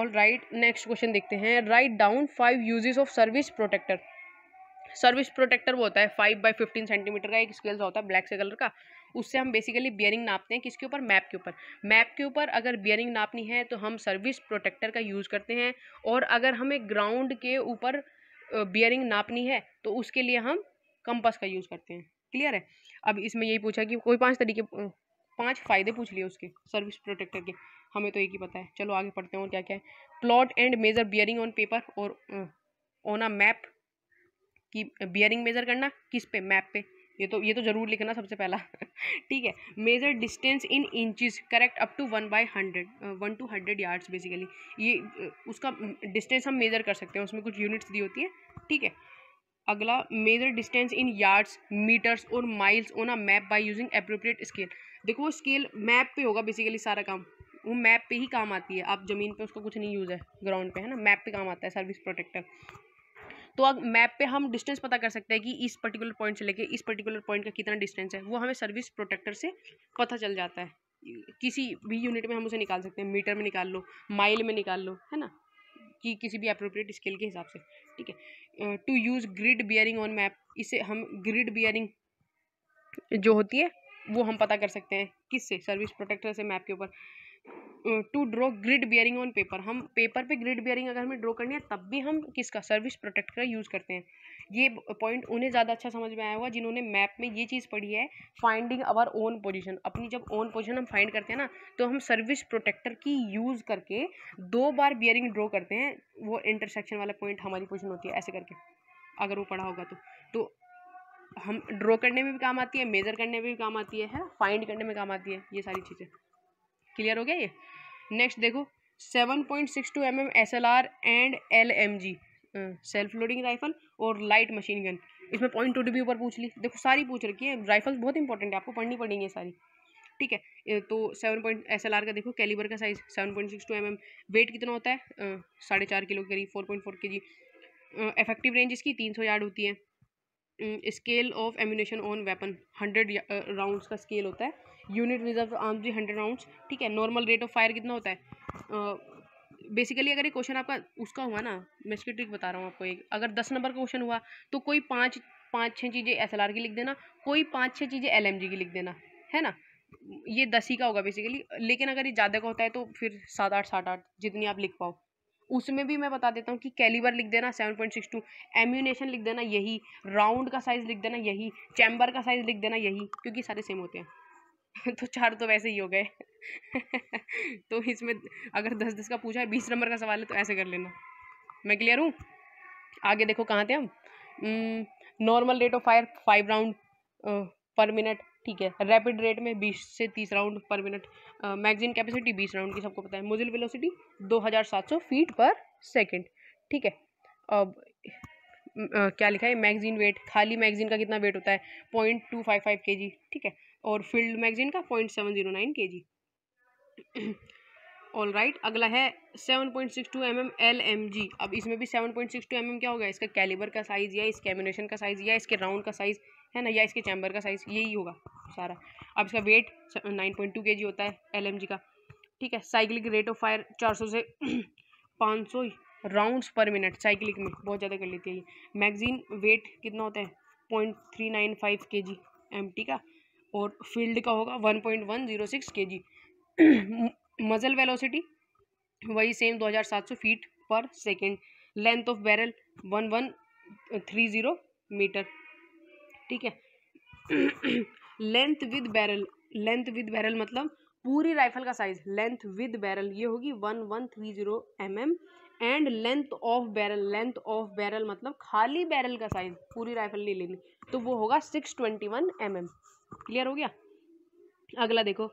A: ऑल राइट नेक्स्ट क्वेश्चन देखते हैं write down five uses of service protector service protector वो होता है फाइव बाई फिफ्टीन सेंटीमीटर का एक स्केल होता है ब्लैक से कलर का उससे हम बेसिकली बियरिंग नापते हैं किसके ऊपर मैप के ऊपर मैप के ऊपर अगर बियरिंग नापनी है तो हम सर्विस प्रोटेक्टर का यूज़ करते हैं और अगर हमें ग्राउंड के ऊपर बियरिंग नापनी है तो उसके लिए हम कंपस का यूज़ करते हैं क्लियर है अब इसमें यही पूछा कि कोई पांच तरीके पांच फ़ायदे पूछ लिए उसके सर्विस प्रोटेक्टर के हमें तो एक ही पता है चलो आगे पढ़ते हैं और क्या क्या है plot and measure bearing on paper और ऑन अ मैप की बियरिंग मेज़र करना किस पे मैप पे ये तो ये तो ज़रूर लिखना सबसे पहला ठीक है measure distance in inches correct up to one by hundred one two hundred yards basically ये uh, उसका डिस्टेंस हम मेज़र कर सकते हैं उसमें कुछ यूनिट्स दी होती है ठीक है अगला measure distance in yards metres और miles on a map by using appropriate scale देखो वो स्केल मैप पे होगा बेसिकली सारा काम वो मैप पे ही काम आती है आप ज़मीन पे उसका कुछ नहीं यूज़ है ग्राउंड पे है ना मैप पे काम आता है सर्विस प्रोटेक्टर तो अब मैप पे हम डिस्टेंस पता कर सकते हैं कि इस पर्टिकुलर पॉइंट से लेके इस पर्टिकुलर पॉइंट का कितना डिस्टेंस है वो हमें सर्विस प्रोटेक्टर से पता चल जाता है किसी भी यूनिट में हम उसे निकाल सकते हैं मीटर में निकाल लो माइल में निकाल लो है ना कि किसी भी अप्रोप्रिएट स्केल के हिसाब से ठीक है to use grid bearing on map इसे हम ग्रिड बियरिंग जो होती है वो हम पता कर सकते हैं किससे सर्विस प्रोटेक्टर से मैप के ऊपर to draw grid bearing on paper हम पेपर पे ग्रिड बियरिंग अगर हमें ड्रॉ करनी है तब भी हम किसका सर्विस प्रोटेक्ट का यूज़ करते हैं ये पॉइंट उन्हें ज़्यादा अच्छा समझ में आया होगा जिन्होंने मैप में ये चीज़ पढ़ी है फाइंडिंग अवर ओन पोजिशन अपनी जब ओन पोजिशन हम फाइंड करते हैं ना तो हम सर्विस प्रोटेक्टर की यूज़ करके दो बार बियरिंग ड्रॉ करते हैं वो इंटरसेक्शन वाला पॉइंट हमारी पोजिशन होती है ऐसे करके अगर वो पढ़ा होगा तो तो हम ड्रॉ करने में भी काम आती है मेज़र करने में भी काम आती है फाइंड करने में काम आती है ये सारी चीज़ें क्लियर हो गया ये नेक्स्ट देखो seven point six two M M S L R and L M G self loading rifle और लाइट मशीन गन इसमें पॉइंट टू डी भी ऊपर पूछ ली देखो सारी पूछ रखी है राइफल्स बहुत इंपॉर्टेंट है आपको पढ़नी पड़ेंगी सारी ठीक है तो seven point S L R का देखो कैलिबर का size seven point six two M M weight कितना होता है साढ़े चार किलो के करीब फोर पॉइंट फोर के जी इफेक्टिव रेंज इसकी तीन सौ यार्ड होती है scale of ammunition on weapon hundred rounds का स्केल होता है unit reserve arm G hundred rounds ठीक है नॉर्मल रेट ऑफ फायर कितना होता है बेसिकली अगर ये क्वेश्चन आपका उसका हुआ ना मैं इसकी ट्रिक बता रहा हूँ आपको एक अगर दस नंबर का क्वेश्चन हुआ तो कोई पाँच पाँच छः चीज़ें एस की लिख देना कोई पाँच छः चीज़ें एल की लिख देना है ना ये दस ही का होगा बेसिकली लेकिन अगर ये ज़्यादा का होता है तो फिर सात आठ सात आठ जितनी आप लिख पाओ उसमें भी मैं बता देता हूँ कि कैलिबर लिख देना seven point six two ammunition लिख देना यही राउंड का साइज़ लिख देना यही चैम्बर का साइज़ लिख देना यही क्योंकि सारे सेम होते हैं तो चार तो वैसे ही हो गए तो इसमें अगर दस दस का पूछा है बीस नंबर का सवाल है तो ऐसे कर लेना मैं क्लियर हूँ आगे देखो कहाँ थे हम normal rate of fire five round per minute ठीक है रैपिड रेट में बीस से तीस round per minute magazine capacity बीस राउंड की सबको पता है मुजिल वेलोसिटी दो हज़ार सात सौ फीट पर सेकेंड ठीक है अब आ, क्या लिखा है मैगजीन वेट खाली मैगजीन का कितना वेट होता है पॉइंट टू फाइव फाइव के जी ठीक है और फील्ड मैगजीन का point seven zero nine K G all right अगला है seven point six two M M L M G अब इसमें भी seven point six two M M क्या होगा इसका कैलिबर का साइज़ या इसके एमिनेशन का साइज़ या इसके राउंड का साइज़ है ना या इसके चैम्बर का साइज़ यही होगा सारा अब इसका वेट नाइन पॉइंट टू के जी होता है एल एम जी का ठीक है साइकिलिक रेट ऑफ फायर चार सौ से पाँच सौ राउंड्स पर मिनट साइकिलिक में बहुत ज़्यादा कर लेती है ये मैगजीन वेट कितना होता है पॉइंट थ्री नाइन फाइव के जी एम टी का और फील्ड का होगा one point one zero six K G muzzle velocity वही same 2700 feet per second length of barrel 1130 three zero metre ठीक है length with barrel length with barrel मतलब पूरी राइफल का साइज लेंथ विद बैरल ये होगी one one three zero M M and length of barrel length of barrel मतलब खाली barrel का साइज पूरी राइफल नहीं लेनी तो वो होगा six twenty one M M clear हो गया अगला देखो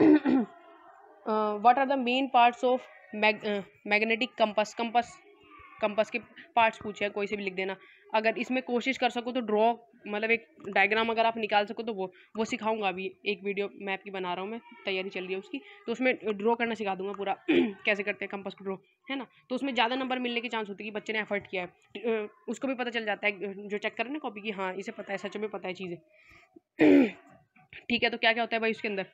A: what are the main parts of magnetic compass compass compass के पार्ट्स पूछे कोई से भी लिख देना अगर इसमें कोशिश कर सको तो ड्रॉ मतलब एक डायग्राम अगर आप निकाल सको तो वो वो सिखाऊंगा अभी एक वीडियो मैप की बना रहा हूँ मैं तैयारी चल रही है उसकी तो उसमें ड्रॉ करना सिखा दूंगा पूरा कैसे करते हैं कंपस को ड्रॉ है ना तो उसमें ज़्यादा नंबर मिलने के चांस होती है कि बच्चे ने एफर्ट किया है उसको भी पता चल जाता है जो चेक करें ना कॉपी की हाँ इसे पता है सच में पता है चीज़ें ठीक है तो क्या क्या होता है भाई उसके अंदर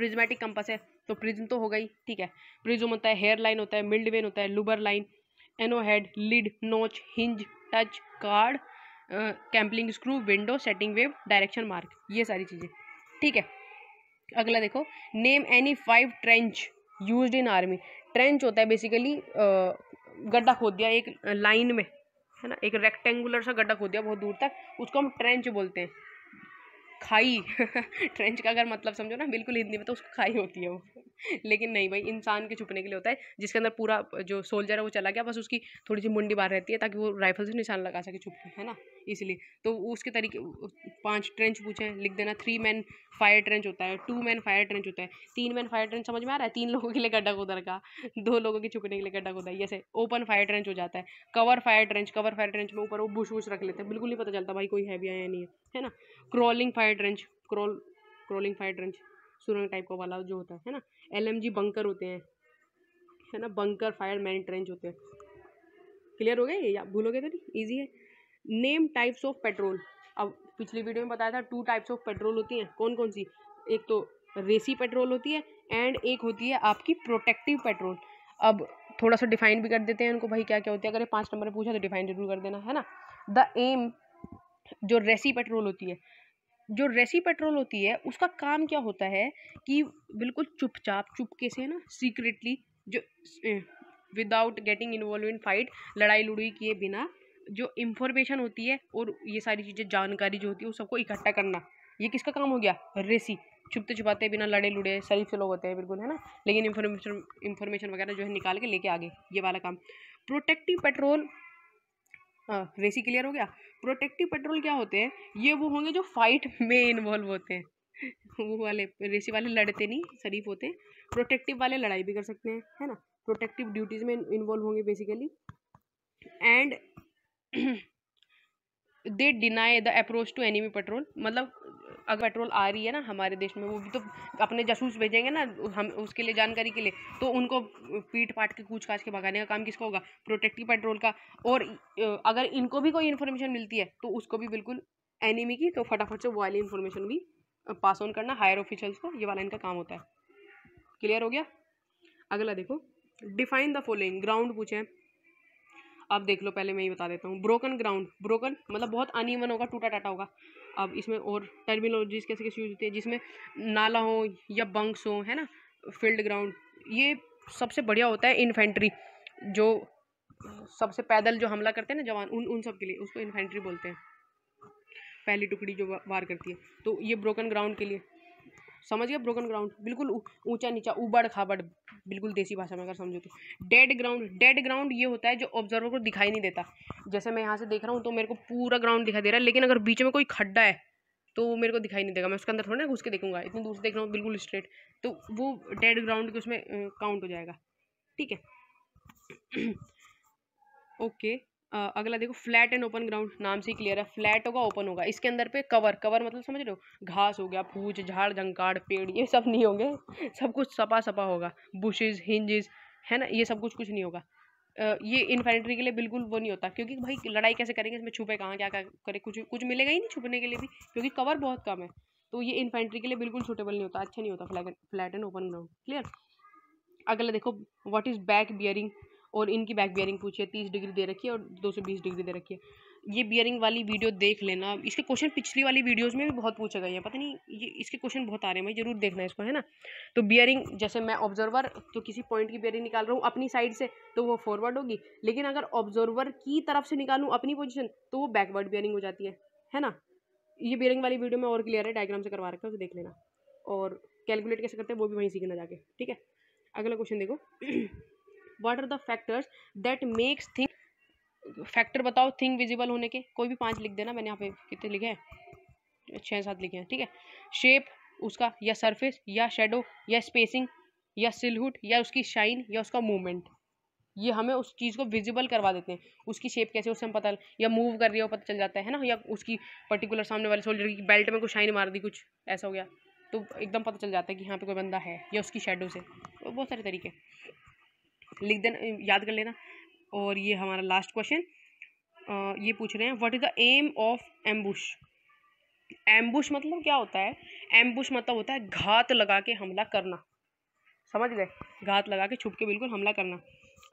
A: प्रिज्मेटिक कंपस है तो प्रिज्म तो हो गई ठीक है प्रिज्म होता है हेयर लाइन होता है मिल्ड वेन होता है लुबर लाइन एनो head lid notch hinge touch card clamping screw window setting wave direction mark ये सारी चीज़ें ठीक है अगला देखो name any five trench use in army trench होता है बेसिकली गड्ढा खोद दिया एक लाइन में है ना एक रेक्टेंगुलर सा गड्ढा खोद दिया बहुत दूर तक उसको हम ट्रेंच बोलते हैं खाई ट्रेंच का अगर मतलब समझो ना बिल्कुल हिंदी में तो उसको खाई होती है वो लेकिन नहीं भाई इंसान के छुपने के लिए होता है जिसके अंदर पूरा जो सोल्जर है वो चला गया बस उसकी थोड़ी सी मुंडी बाहर रहती है ताकि वो राइफल से निशान लगा सके छुप है ना इसलिए तो उसके तरीके पाँच ट्रेंच पूछे लिख देना थ्री मैन फायर ट्रेंच होता है टू मैन फायर ट्रेंच होता है तीन मैन फायर ट्रेंच समझ में आ रहा है तीन लोगों के लिए गड्ढा उधर का दो लोगों के छुपने के लिए गड्ढा उधर ऐसे ओपन फायर ट्रेंच हो जाता है cover fire trench cover fire trench में ऊपर वो बुश वुश रख लेते हैं बिल्कुल नहीं पता चलता भाई कोई है भी है या नहीं है है ना crawling fire fire trench crawl crawling fire trench सुरंग टाइप का वाला जो होता है है ना एलएमजी बंकर होते हैं है ना बंकर फायर मैन ट्रेंच होते हैं क्लियर हो गया या भूलोगे तो नहीं ईजी है नेम टाइप्स ऑफ पेट्रोल अब पिछली वीडियो में बताया था टू टाइप्स ऑफ पेट्रोल होती हैं कौन कौन सी एक तो रेसी पेट्रोल होती है एंड एक होती है आपकी प्रोटेक्टिव पेट्रोल अब थोड़ा सा डिफाइन भी कर देते हैं उनको भाई क्या क्या होती है अगर ये पाँच नंबर पूछा तो डिफाइन जरूर कर देना है ना द एम जो रेसी पेट्रोल होती है जो रेसी पेट्रोल होती है उसका काम क्या होता है कि बिल्कुल चुपचाप चुपके से ना सीक्रेटली जो without getting involve in fight लड़ाई लुड़ाई किए बिना जो इन्फॉर्मेशन होती है और ये सारी चीज़ें जानकारी जो होती है वो सबको इकट्ठा करना ये किसका काम हो गया रेसी छुपते छुपाते बिना लड़े लुड़े सही से लोग होते हैं बिल्कुल है ना लेकिन इन्फॉर्मेशन इन्फॉर्मेशन वगैरह जो है निकाल के लेके आगे ये वाला काम प्रोटेक्टिव पेट्रोल हाँ, रेसी क्लियर हो गया प्रोटेक्टिव पेट्रोल क्या होते हैं ये वो होंगे जो फाइट में इन्वॉल्व होते हैं वो वाले रेसी वाले लड़ते नहीं शरीफ होते प्रोटेक्टिव वाले लड़ाई भी कर सकते हैं है ना प्रोटेक्टिव ड्यूटीज़ में इन्वॉल्व होंगे basically and they deny the approach to enemy patrol मतलब अगर पेट्रोल आ रही है ना हमारे देश में वो भी तो अपने जासूस भेजेंगे ना हम उसके लिए जानकारी के लिए तो उनको पीट पाट के कूच काच के भगाने का काम किसका होगा प्रोटेक्टिव पेट्रोल का और अगर इनको भी कोई इन्फॉर्मेशन मिलती है तो उसको भी बिल्कुल एनिमी की तो फटाफट से वो वाली इन्फॉर्मेशन भी पास ऑन करना हायर ऑफिशियल्स को ये वाला इनका काम होता है क्लियर हो गया अगला देखो डिफाइन द फॉलोइंग ग्राउंड पूछे आप देख लो पहले मैं ही बता देता हूँ ब्रोकन ग्राउंड ब्रोकन मतलब बहुत अनईवन होगा टूटा टाटा होगा अब इसमें और टर्मिनोलॉजीज कैसे कैसे यूज होती है जिसमें नाला हो या बंक्स हो है ना फील्ड ग्राउंड ये सबसे बढ़िया होता है इन्फेंट्री जो सबसे पैदल जो हमला करते हैं ना जवान उन उन सब के लिए उसको इन्फेंट्री बोलते हैं पहली टुकड़ी जो वार करती है तो ये ब्रोकन ग्राउंड के लिए समझ गया ब्रोकन ग्राउंड बिल्कुल ऊंचा नीचा उबड़ खाबड़ बिल्कुल देसी भाषा में अगर समझो तो डेड ग्राउंड डेड ग्राउंड ये होता है जो ऑब्जर्वर को दिखाई नहीं देता जैसे मैं यहाँ से देख रहा हूँ तो मेरे को पूरा ग्राउंड दिखाई दे रहा है लेकिन अगर बीच में कोई खड्डा है तो मेरे को दिखाई नहीं देगा मैं उसके अंदर थोड़ा ना घुस के देखूंगा इतनी दूर से देख रहा हूँ बिल्कुल स्ट्रेट तो वो डेड ग्राउंड के उसमें काउंट हो जाएगा ठीक है ओके अगला देखो फ्लैट एंड ओपन ग्राउंड नाम से ही क्लियर है फ्लैट होगा ओपन होगा इसके अंदर पे कवर कवर मतलब समझ रहे हो घास हो गया फूज झाड़ जंकाड़ पेड़ ये सब नहीं होंगे सब कुछ सपा सपा होगा बुशेज हिंजेस है ना ये सब कुछ कुछ नहीं होगा ये इन्फेंट्री के लिए बिल्कुल वो नहीं होता क्योंकि भाई लड़ाई कैसे करेंगे इसमें छुपे कहाँ क्या क्या करें कुछ कुछ मिलेगा ही नहीं छुपने के लिए भी क्योंकि कवर बहुत कम है तो ये इन्फेंट्री के लिए बिल्कुल सुटेबल नहीं होता अच्छा नहीं होता flat and open ground clear अगला देखो व्हाट इज़ बैक बियरिंग और इनकी बैक बियरिंग पूछिए तीस डिग्री दे रखी है और दो सौ बीस डिग्री दे रखी है ये बियरिंग वाली वीडियो देख लेना इसके क्वेश्चन पिछली वाली वीडियोज़ में भी बहुत पूछे गए हैं पता नहीं ये इसके क्वेश्चन बहुत आ रहे हैं भाई जरूर देखना इसको है ना तो बियरिंग जैसे मैं ऑब्जर्वर तो किसी पॉइंट की बियरिंग निकाल रहा हूँ अपनी साइड से तो वो फॉरवर्ड होगी लेकिन अगर ऑब्जर्वर की तरफ से निकालूँ अपनी पोजिशन तो वो बैकवर्ड बियरिंग हो जाती है है ना ये बियरिंग वाली वीडियो में और क्लियर है डायग्राम से करवा रखा है उसे तो देख लेना और कैलकुलेट कैसे करते हैं वो भी वहीं सीखना जाके ठीक है अगला क्वेश्चन देखो what are the factors that makes thing factor बताओ थिंग विजिबल होने के कोई भी पांच लिख देना मैंने यहाँ पे कितने लिखे हैं छः सात लिखे हैं ठीक है शेप उसका या सरफेस या शेडो या स्पेसिंग या सिलहुट या उसकी शाइन या उसका मूवमेंट ये हमें उस चीज़ को विजिबल करवा देते हैं उसकी शेप कैसे उससे हम पता या मूव कर रही है वो पता चल जाता है ना या उसकी पर्टिकुलर सामने वाले सोल्जर की बेल्ट में कुछ शाइन मार दी कुछ ऐसा हो गया तो एकदम पता चल जाता है कि यहाँ पे कोई बंदा है या उसकी शेडो से बहुत सारे तरीके लिख देना याद कर लेना और ये हमारा लास्ट क्वेश्चन ये पूछ रहे हैं what is the aim of ambush ambush मतलब क्या होता है एम्बुश मतलब होता है घात लगा के हमला करना समझ गए घात लगा के छुप के बिल्कुल हमला करना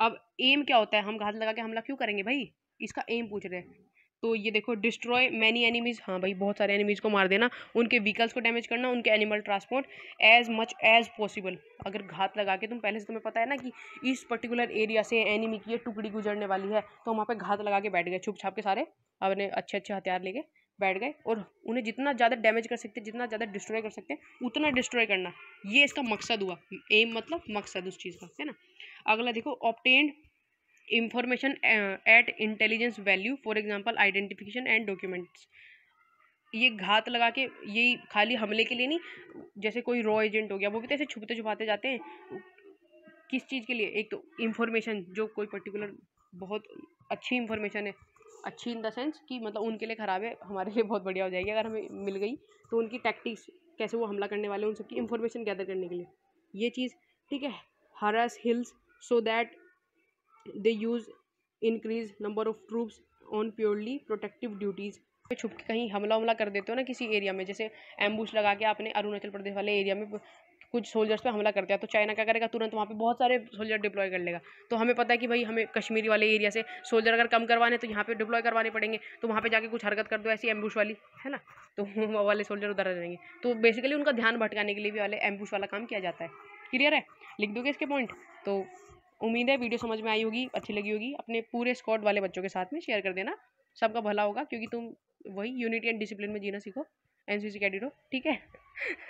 A: अब एम क्या होता है हम घात लगा के हमला क्यों करेंगे भाई इसका एम पूछ रहे हैं तो ये देखो डिस्ट्रॉय मैनी एनिमीज़ हाँ भाई बहुत सारे एनिमीज़ को मार देना उनके व्हीकल्स को डैमेज करना उनके animal transport as much as possible अगर घात लगा के तुम पहले से तुम्हें पता है ना कि इस पर्टिकुलर एरिया से एनिमी की टुकड़ी गुजरने वाली है तो वहाँ पर घात लगा के बैठ गए छुप छाप के सारे अपने अच्छे अच्छे हथियार लेके बैठ गए और उन्हें जितना ज़्यादा डैमेज कर सकते हैं जितना ज़्यादा डिस्ट्रॉय कर सकते हैं उतना डिस्ट्रॉय करना ये इसका मकसद हुआ एम मतलब मकसद उस चीज़ का है ना अगला देखो obtained information at intelligence value for example identification and documents ये घात लगा के यही खाली हमले के लिए नहीं जैसे कोई रॉ एजेंट हो गया वो भी तो ऐसे छुपते छुपाते जाते हैं किस चीज़ के लिए एक तो इन्फॉर्मेशन जो कोई पर्टिकुलर बहुत अच्छी इन्फॉर्मेशन है अच्छी इन द सेंस कि मतलब उनके लिए ख़राब है हमारे लिए बहुत बढ़िया हो जाएगी अगर हमें मिल गई तो उनकी टैक्टिक्स कैसे वो हमला करने वाले हैं उन सबकी इन्फॉर्मेशन गैदर करने के लिए ये चीज़ ठीक है harass hills so that they use increase number of troops on purely protective duties छुप के कहीं हमला हमला कर देते हो ना किसी एरिया में जैसे एम्बूश लगा के आपने अरुणाचल प्रदेश वाले एरिया में कुछ सोल्जर्स पे हमला कर दिया तो चाइना क्या करेगा तुरंत वहाँ पे बहुत सारे सोल्जर डिप्लॉय कर लेगा तो हमें पता है कि भाई हमें कश्मीरी वाले एरिया से सोल्जर अगर कम करवाने तो यहाँ पे डिप्लॉय करवाने पड़ेंगे तो वहाँ पे जाके कुछ हरकत कर दो ऐसी एम्बुश वाली है ना तो वो वाले सोल्जर उधर रहेंगे जाएंगे तो बेसिकली उनका ध्यान भटकाने के लिए भी वाले एम्बुश वाला काम किया जाता है क्लियर है लिख दोगे इसके पॉइंट तो उम्मीद है वीडियो समझ में आई होगी अच्छी लगी होगी अपने पूरे स्कॉट वाले बच्चों के साथ में शेयर कर देना सबका भला होगा क्योंकि तुम वही यूनिटी एंड डिसिप्लिन में जीना सीखो एन सी सी कैडेट हो ठीक है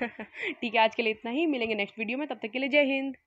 A: ठीक है आज के लिए इतना ही मिलेंगे नेक्स्ट वीडियो में तब तक के लिए जय हिंद